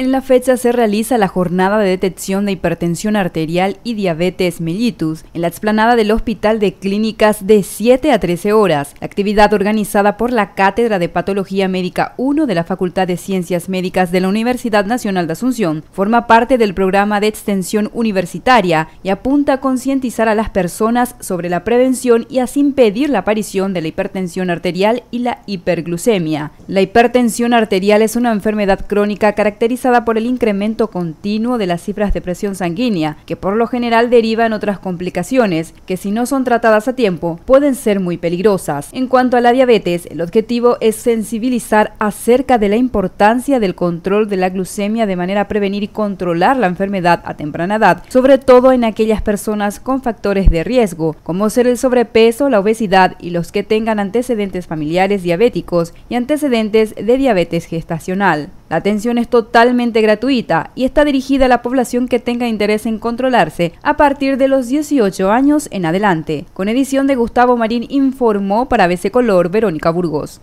En la fecha se realiza la jornada de detección de hipertensión arterial y diabetes mellitus en la explanada del Hospital de Clínicas de 7 a 13 horas, La actividad organizada por la Cátedra de Patología Médica 1 de la Facultad de Ciencias Médicas de la Universidad Nacional de Asunción. Forma parte del programa de extensión universitaria y apunta a concientizar a las personas sobre la prevención y así impedir la aparición de la hipertensión arterial y la hiperglucemia. La hipertensión arterial es una enfermedad crónica caracterizada por el incremento continuo de las cifras de presión sanguínea, que por lo general deriva en otras complicaciones que si no son tratadas a tiempo pueden ser muy peligrosas. En cuanto a la diabetes, el objetivo es sensibilizar acerca de la importancia del control de la glucemia de manera a prevenir y controlar la enfermedad a temprana edad, sobre todo en aquellas personas con factores de riesgo, como ser el sobrepeso, la obesidad y los que tengan antecedentes familiares diabéticos y antecedentes de diabetes gestacional. La atención es totalmente gratuita y está dirigida a la población que tenga interés en controlarse a partir de los 18 años en adelante. Con edición de Gustavo Marín informó para BC Color Verónica Burgos.